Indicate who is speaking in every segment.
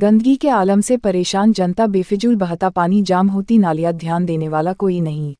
Speaker 1: गंदगी के आलम से परेशान जनता बेफिजूल बहता पानी जाम होती नालियां ध्यान देने वाला कोई नहीं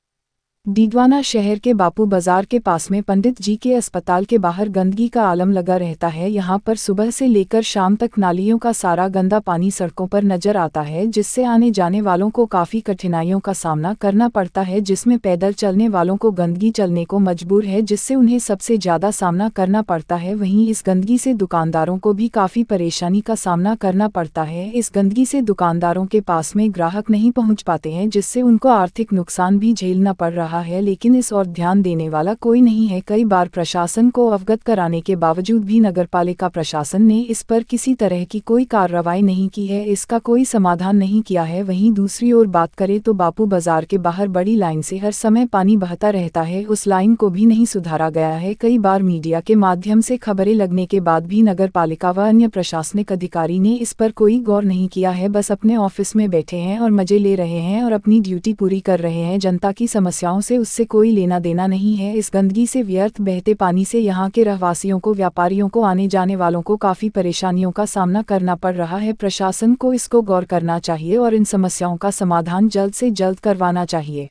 Speaker 1: डीडवाना शहर के बापू बाजार के पास में पंडित जी के अस्पताल के बाहर गंदगी का आलम लगा रहता है यहाँ पर सुबह से लेकर शाम तक नालियों का सारा गंदा पानी सड़कों पर नजर आता है जिससे आने जाने वालों को काफ़ी कठिनाइयों का सामना करना पड़ता है जिसमें पैदल चलने वालों को गंदगी चलने को मजबूर है जिससे उन्हें सबसे ज़्यादा सामना करना पड़ता है वहीं इस गंदगी से दुकानदारों को भी काफ़ी परेशानी का सामना करना पड़ता है इस गंदगी से दुकानदारों के पास में ग्राहक नहीं पहुँच पाते हैं जिससे उनको आर्थिक नुकसान भी झेलना पड़ रहा रहा है लेकिन इस ओर ध्यान देने वाला कोई नहीं है कई बार प्रशासन को अवगत कराने के बावजूद भी नगरपालिका प्रशासन ने इस पर किसी तरह की कोई कार्रवाई नहीं की है इसका कोई समाधान नहीं किया है वहीं दूसरी ओर बात करें तो बापू बाजार के बाहर बड़ी लाइन से हर समय पानी बहता रहता है उस लाइन को भी नहीं सुधारा गया है कई बार मीडिया के माध्यम से खबरें लगने के बाद भी पालिका व अन्य प्रशासनिक अधिकारी ने इस पर कोई गौर नहीं किया है बस अपने ऑफिस में बैठे हैं और मजे ले रहे हैं और अपनी ड्यूटी पूरी कर रहे हैं जनता की समस्याओं से उससे कोई लेना देना नहीं है इस गंदगी से व्यर्थ बहते पानी से यहाँ के रहवासियों को व्यापारियों को आने जाने वालों को काफ़ी परेशानियों का सामना करना पड़ रहा है प्रशासन को इसको गौर करना चाहिए और इन समस्याओं का समाधान जल्द से जल्द करवाना चाहिए